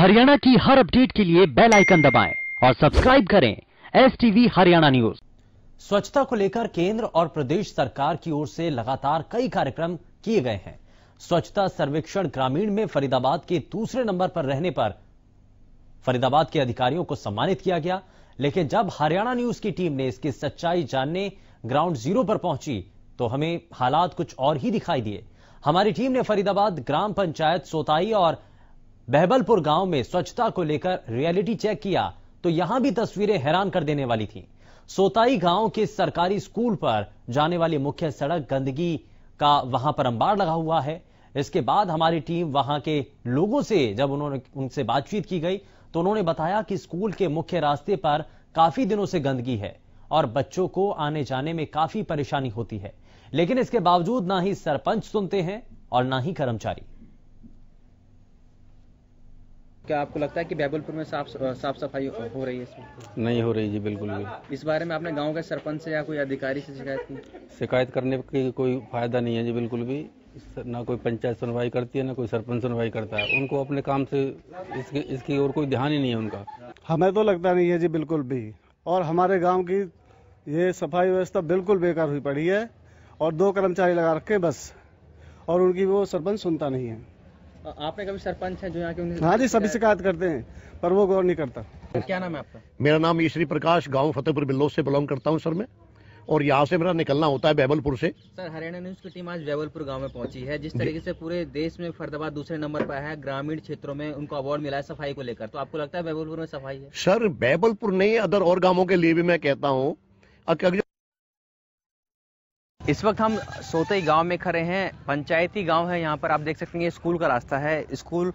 हरियाणा की हर अपडेट के लिए बेल आइकन दबाएं और सब्सक्राइब करें एस टीवी हरियाणा न्यूज स्वच्छता को लेकर केंद्र और प्रदेश सरकार की ओर से लगातार कई कार्यक्रम किए गए हैं स्वच्छता सर्वेक्षण ग्रामीण में फरीदाबाद के दूसरे नंबर पर रहने पर फरीदाबाद के अधिकारियों को सम्मानित किया गया लेकिन जब हरियाणा न्यूज की टीम ने इसकी सच्चाई जानने ग्राउंड जीरो पर पहुंची तो हमें हालात कुछ और ही दिखाई दिए हमारी टीम ने फरीदाबाद ग्राम पंचायत सोताई और बहबलपुर गांव में स्वच्छता को लेकर रियलिटी चेक किया तो यहां भी तस्वीरें हैरान कर देने वाली थी सोताई गांव के सरकारी स्कूल पर जाने वाली मुख्य सड़क गंदगी का वहां पर अंबार लगा हुआ है इसके बाद हमारी टीम वहां के लोगों से जब उन्होंने उनसे बातचीत की गई तो उन्होंने बताया कि स्कूल के मुख्य रास्ते पर काफी दिनों से गंदगी है और बच्चों को आने जाने में काफी परेशानी होती है लेकिन इसके बावजूद ना ही सरपंच सुनते हैं और ना ही कर्मचारी क्या आपको लगता है कि बैबलपुर में साफ साफ सफाई हो रही है इसमें नहीं हो रही जी बिल्कुल भी इस बारे में आपने गांव के सरपंच से या कोई अधिकारी से शिकायत की शिकायत करने की कोई फायदा नहीं है जी बिल्कुल भी ना कोई पंचायत सुनवाई करती है ना कोई सरपंच सुनवाई करता है उनको अपने काम से इसके इसकी और कोई ध्यान ही नहीं है उनका हमें तो लगता नहीं है जी बिल्कुल भी और हमारे गाँव की ये सफाई व्यवस्था बिल्कुल बेकार हुई पड़ी है और दो कर्मचारी लगा रखे बस और उनकी वो सरपंच सुनता नहीं है आपने कभी सरपंच है जो यहाँ के हाँ जी सभी शिकायत करते हैं पर वो गौर नहीं करता क्या नाम है आपका मेरा नाम ईश्वरी प्रकाश गांव फतेहपुर बिल्लो से बिलोंग करता हूँ सर मैं और यहाँ से मेरा निकलना होता है बैबलपुर से सर हरियाणा न्यूज की टीम आज बैबलपुर गांव में पहुंची है जिस तरीके से पूरे देश में फरदाबाद दूसरे नंबर पर है ग्रामीण क्षेत्रों में उनको अवार्ड मिला है सफाई को लेकर तो आपको लगता है बैबलपुर में सफाई है सर बैबलपुर नहीं अदर और गाँवों के लिए भी मैं कहता हूँ इस वक्त हम ही गांव में खड़े हैं पंचायती गांव है यहाँ पर आप देख सकते हैं स्कूल का रास्ता है स्कूल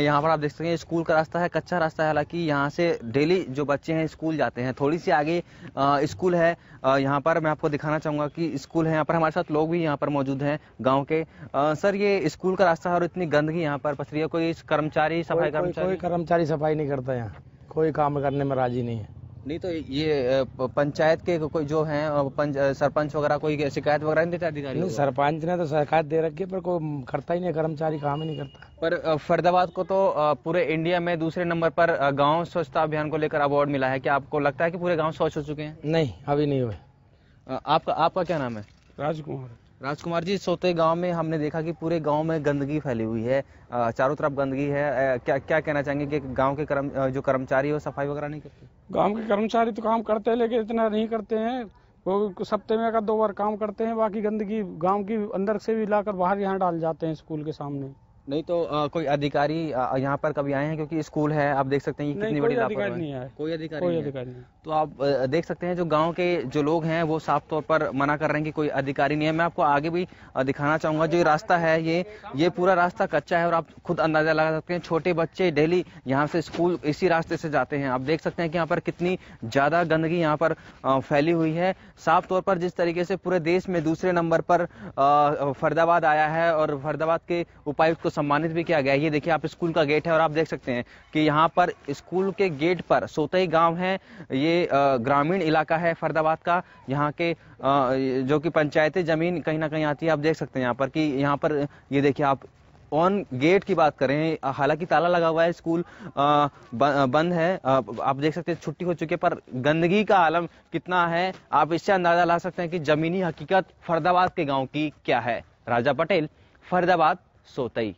यहाँ पर आप देख सकते हैं स्कूल का रास्ता है कच्चा रास्ता है हालांकि यहाँ से डेली जो बच्चे हैं स्कूल जाते हैं थोड़ी सी आगे स्कूल है यहाँ पर मैं आपको दिखाना चाहूँगा कि स्कूल है यहाँ पर हमारे साथ लोग भी यहाँ पर मौजूद हैं गाँव के सर ये स्कूल का रास्ता है और इतनी गंदगी यहाँ पर पथरी है कोई कर्मचारी सफाई कर्मचारी कर्मचारी सफाई नहीं करता यहाँ कोई काम करने में राजी नहीं है नहीं तो ये पंचायत के कोई जो है सरपंच वगैरह कोई शिकायत वगैरह नहीं देता अधिकारी नहीं सरपंच ने तो शिकायत दे रखी है पर कोई करता ही नहीं कर्मचारी काम ही नहीं करता पर फरीदाबाद को तो पूरे इंडिया में दूसरे नंबर पर गाँव स्वच्छता अभियान को लेकर अवार्ड मिला है क्या आपको लगता है कि पूरे गाँव स्वच्छ हो चुके हैं नहीं अभी नहीं हुए आपका आपका क्या नाम है राजकुमार राजकुमार जी सोते गांव में हमने देखा कि पूरे गांव में गंदगी फैली हुई है चारों तरफ गंदगी है क्या क्या कहना चाहेंगे कि गांव के कर्म जो कर्मचारी है वो सफाई वगैरह नहीं करते गांव के कर्मचारी तो काम करते हैं लेकिन इतना नहीं करते हैं वो सप्ते में अगर दो बार काम करते हैं बाकी गंदगी गाँव की अंदर से भी लाकर बाहर यहाँ डाल जाते हैं स्कूल के सामने नहीं तो आ, कोई अधिकारी यहाँ पर कभी आए हैं क्योंकि स्कूल है आप देख सकते हैं ये कितनी बड़ी लापरवाही है कोई अधिकारी कोई अधिकारी नहीं तो आप देख सकते हैं जो गांव के जो लोग हैं वो साफ तौर पर मना कर रहे हैं कि कोई अधिकारी नहीं है मैं आपको आगे भी दिखाना चाहूंगा जो रास्ता है ये ये पूरा रास्ता कच्चा है और आप खुद अंदाजा लगा सकते हैं छोटे बच्चे डेली यहाँ से स्कूल इसी रास्ते से जाते हैं आप देख सकते हैं कि यहाँ पर कितनी ज्यादा गंदगी यहाँ पर फैली हुई है साफ तौर पर जिस तरीके से पूरे देश में दूसरे नंबर पर फरीदाबाद आया है और फरीदाबाद के उपायुक्त को सम्मानित भी किया गया ये देखिए आप स्कूल का गेट है और आप देख सकते हैं कि यहाँ पर स्कूल के गेट पर सोतई गांव है ये ग्रामीण इलाका है फरदाबाद का यहाँ के जो कि पंचायती जमीन कहीं ना कहीं आती है आप देख सकते हैं यहाँ पर कि यहाँ पर ये देखिए आप ऑन गेट की बात करें हालांकि ताला लगा हुआ है स्कूल बंद है आप देख सकते हैं छुट्टी हो चुकी है पर गंदगी का आलम कितना है आप इससे अंदाजा ला सकते हैं कि जमीनी हकीकत फरदाबाद के गांव की क्या है राजा पटेल फरदाबाद सोतई